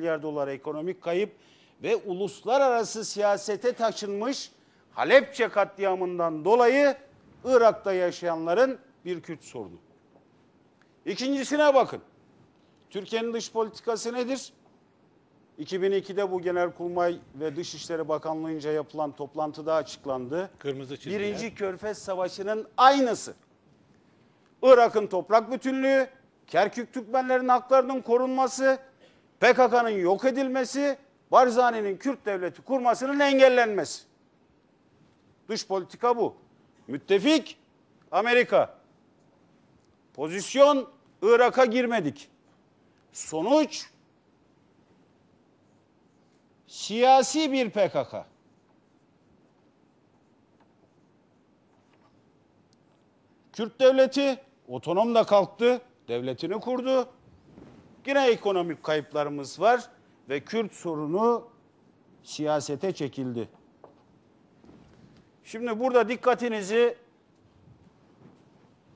milyar dolar ekonomik kayıp ve uluslararası siyasete taşınmış Halepçe katliamından dolayı Irak'ta yaşayanların bir Kürt sorunu. İkincisine bakın. Türkiye'nin dış politikası nedir? 2002'de bu Genelkurmay ve Dışişleri Bakanlığı'nca yapılan toplantıda açıklandı. Kırmızı çizgiler. Birinci Körfez Savaşı'nın aynısı. Irak'ın toprak bütünlüğü, Kerkük Türkmenlerin haklarının korunması, PKK'nın yok edilmesi, Barzani'nin Kürt devleti kurmasının engellenmesi. Dış politika bu. Müttefik Amerika. Pozisyon Irak'a girmedik. Sonuç siyasi bir PKK. Kürt devleti otonom da kalktı, devletini kurdu. Yine ekonomik kayıplarımız var ve Kürt sorunu siyasete çekildi. Şimdi burada dikkatinizi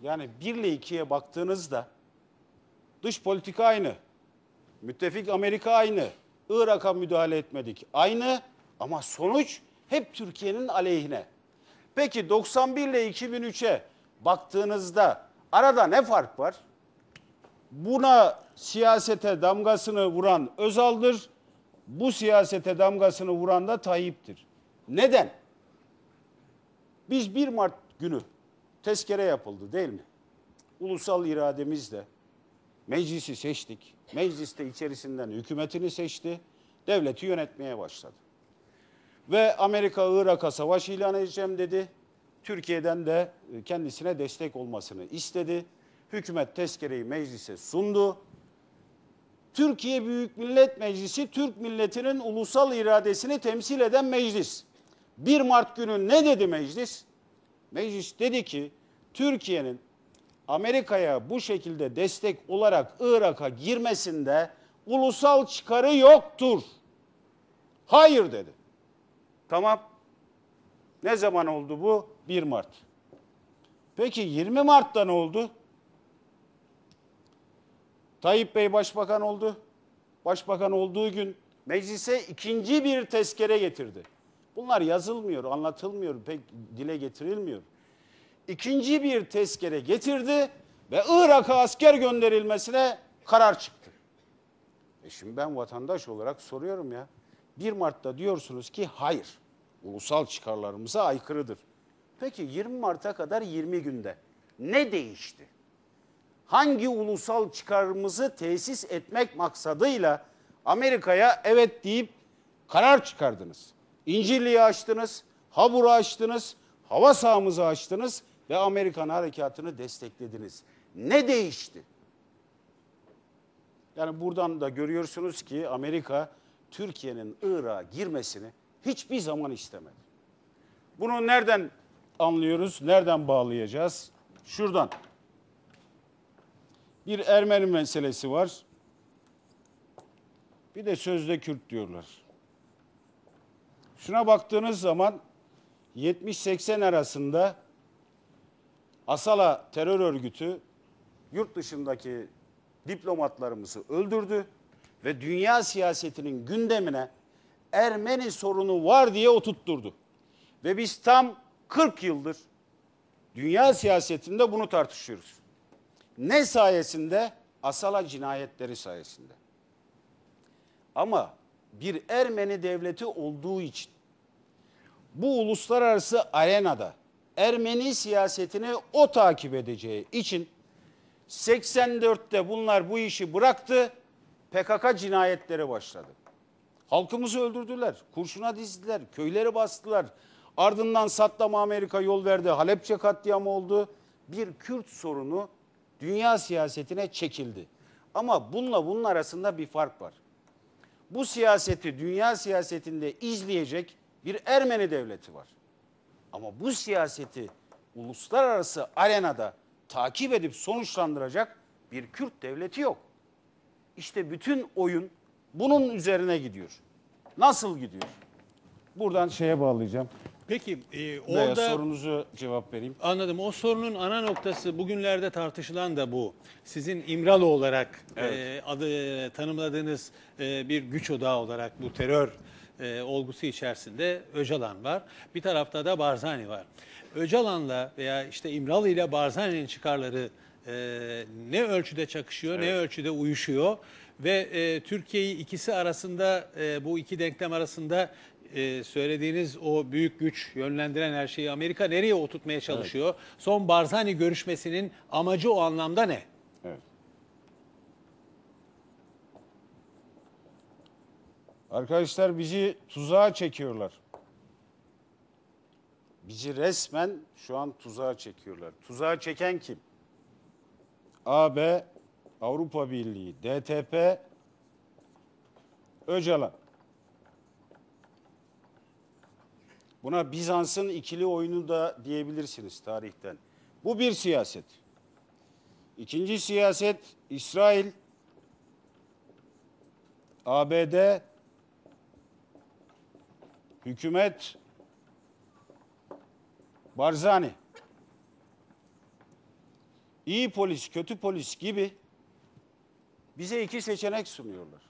yani 1 ile 2'ye baktığınızda dış politika aynı. Müttefik Amerika aynı. Irak'a müdahale etmedik aynı ama sonuç hep Türkiye'nin aleyhine. Peki 91 ile 2003'e baktığınızda arada ne fark var? Buna siyasete damgasını vuran Özal'dır. Bu siyasete damgasını vuran da Tayyip'tir. Neden? Biz 1 Mart günü tezkere yapıldı değil mi? Ulusal irademizle meclisi seçtik. Mecliste içerisinden hükümetini seçti. Devleti yönetmeye başladı. Ve Amerika Irak'a savaş ilan edeceğim dedi. Türkiye'den de kendisine destek olmasını istedi hükümet tezkereyi meclise sundu. Türkiye Büyük Millet Meclisi Türk milletinin ulusal iradesini temsil eden meclis. 1 Mart günü ne dedi meclis? Meclis dedi ki Türkiye'nin Amerika'ya bu şekilde destek olarak Irak'a girmesinde ulusal çıkarı yoktur. Hayır dedi. Tamam. Ne zaman oldu bu? 1 Mart. Peki 20 Mart'ta ne oldu? Tayyip Bey başbakan oldu. Başbakan olduğu gün meclise ikinci bir tezkere getirdi. Bunlar yazılmıyor, anlatılmıyor, pek dile getirilmiyor. İkinci bir tezkere getirdi ve Irak'a asker gönderilmesine karar çıktı. E şimdi ben vatandaş olarak soruyorum ya. 1 Mart'ta diyorsunuz ki hayır. Ulusal çıkarlarımıza aykırıdır. Peki 20 Mart'a kadar 20 günde ne değişti? hangi ulusal çıkarımızı tesis etmek maksadıyla Amerika'ya evet deyip karar çıkardınız. İncirli'yi açtınız, Habur'u açtınız, hava sahamızı açtınız ve Amerikan harekatını desteklediniz. Ne değişti? Yani buradan da görüyorsunuz ki Amerika Türkiye'nin Irak'a girmesini hiçbir zaman istemedi. Bunu nereden anlıyoruz, nereden bağlayacağız? Şuradan. Bir Ermeni meselesi var. Bir de sözde Kürt diyorlar. Şuna baktığınız zaman 70-80 arasında Asala terör örgütü yurt dışındaki diplomatlarımızı öldürdü ve dünya siyasetinin gündemine Ermeni sorunu var diye oturtturdu. Ve biz tam 40 yıldır dünya siyasetinde bunu tartışıyoruz. Ne sayesinde? Asala cinayetleri sayesinde. Ama bir Ermeni devleti olduğu için bu uluslararası arenada Ermeni siyasetini o takip edeceği için 84'te bunlar bu işi bıraktı. PKK cinayetleri başladı. Halkımızı öldürdüler, kurşuna dizdiler, köyleri bastılar. Ardından Saddam Amerika yol verdi, Halepçe katliamı oldu. Bir Kürt sorunu dünya siyasetine çekildi. Ama bununla bunun arasında bir fark var. Bu siyaseti dünya siyasetinde izleyecek bir Ermeni devleti var. Ama bu siyaseti uluslararası arenada takip edip sonuçlandıracak bir Kürt devleti yok. İşte bütün oyun bunun üzerine gidiyor. Nasıl gidiyor? Buradan şeye bağlayacağım. Peki e, orada... sorunuzu cevap vereyim. Anladım. O sorunun ana noktası bugünlerde tartışılan da bu. Sizin İmralı olarak evet. e, adı tanımladığınız e, bir güç odağı olarak bu terör e, olgusu içerisinde Öcalan var. Bir tarafta da Barzani var. Öcalan'la veya işte İmralı ile Barzani'nin çıkarları e, ne ölçüde çakışıyor evet. ne ölçüde uyuşuyor ve e, Türkiye'yi ikisi arasında e, bu iki denklem arasında e, söylediğiniz o büyük güç yönlendiren her şeyi Amerika nereye oturtmaya çalışıyor? Son Barzani görüşmesinin amacı o anlamda ne? Arkadaşlar bizi tuzağa çekiyorlar. Bizi resmen şu an tuzağa çekiyorlar. Tuzağa çeken kim? AB, Avrupa Birliği, DTP, Öcalan. Buna Bizans'ın ikili oyunu da diyebilirsiniz tarihten. Bu bir siyaset. İkinci siyaset İsrail, ABD, hükümet, Barzani. İyi polis, kötü polis gibi bize iki seçenek sunuyorlar.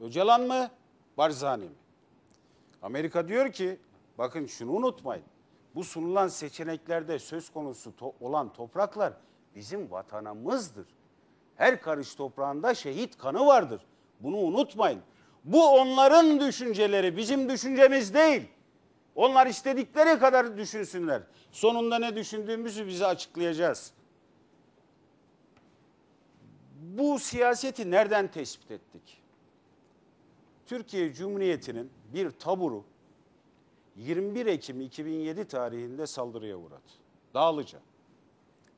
Öcalan mı, Barzani mi? Amerika diyor ki Bakın şunu unutmayın. Bu sunulan seçeneklerde söz konusu to olan topraklar bizim vatanımızdır. Her karış toprağında şehit kanı vardır. Bunu unutmayın. Bu onların düşünceleri, bizim düşüncemiz değil. Onlar istedikleri kadar düşünsünler. Sonunda ne düşündüğümüzü bize açıklayacağız. Bu siyaseti nereden tespit ettik? Türkiye Cumhuriyeti'nin bir taburu 21 Ekim 2007 tarihinde saldırıya uğradı. Dağlıca.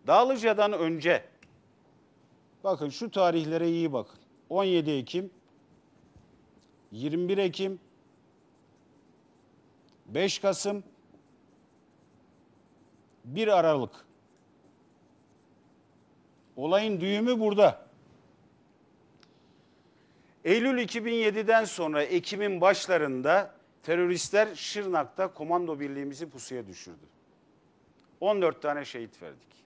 Dağlıca'dan önce bakın şu tarihlere iyi bakın. 17 Ekim 21 Ekim 5 Kasım 1 Aralık. Olayın düğümü burada. Eylül 2007'den sonra Ekim'in başlarında Teröristler Şırnak'ta komando birliğimizi pusuya düşürdü. 14 tane şehit verdik.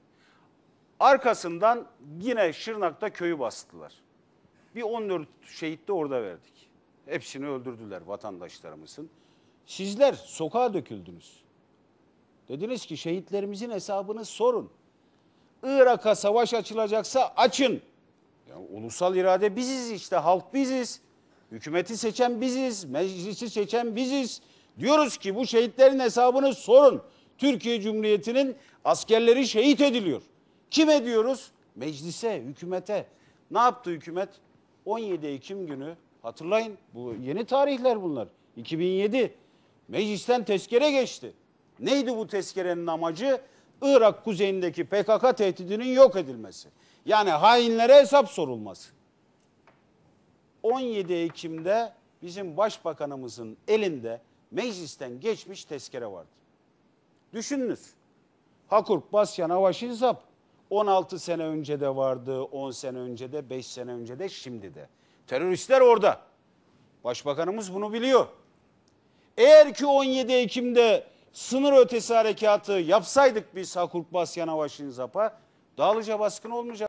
Arkasından yine Şırnak'ta köyü bastılar. Bir 14 şehit de orada verdik. Hepsini öldürdüler vatandaşlarımızın. Sizler sokağa döküldünüz. Dediniz ki şehitlerimizin hesabını sorun. Irak'a savaş açılacaksa açın. Yani ulusal irade biziz işte halk biziz. Hükümeti seçen biziz, meclisi seçen biziz. Diyoruz ki bu şehitlerin hesabını sorun. Türkiye Cumhuriyeti'nin askerleri şehit ediliyor. Kime diyoruz? Meclise, hükümete. Ne yaptı hükümet? 17 Ekim günü hatırlayın bu yeni tarihler bunlar. 2007 meclisten tezkere geçti. Neydi bu tezkerenin amacı? Irak kuzeyindeki PKK tehdidinin yok edilmesi. Yani hainlere hesap sorulması. 17 Ekim'de bizim başbakanımızın elinde meclisten geçmiş tezkere vardı. Düşününüz. Hakurk, Basyan, Havaş, İnsap 16 sene önce de vardı, 10 sene önce de, 5 sene önce de, şimdi de. Teröristler orada. Başbakanımız bunu biliyor. Eğer ki 17 Ekim'de sınır ötesi harekatı yapsaydık biz Hakurk, Basyan, Havaş, İnsap'a Dağlıca baskın olmayacak.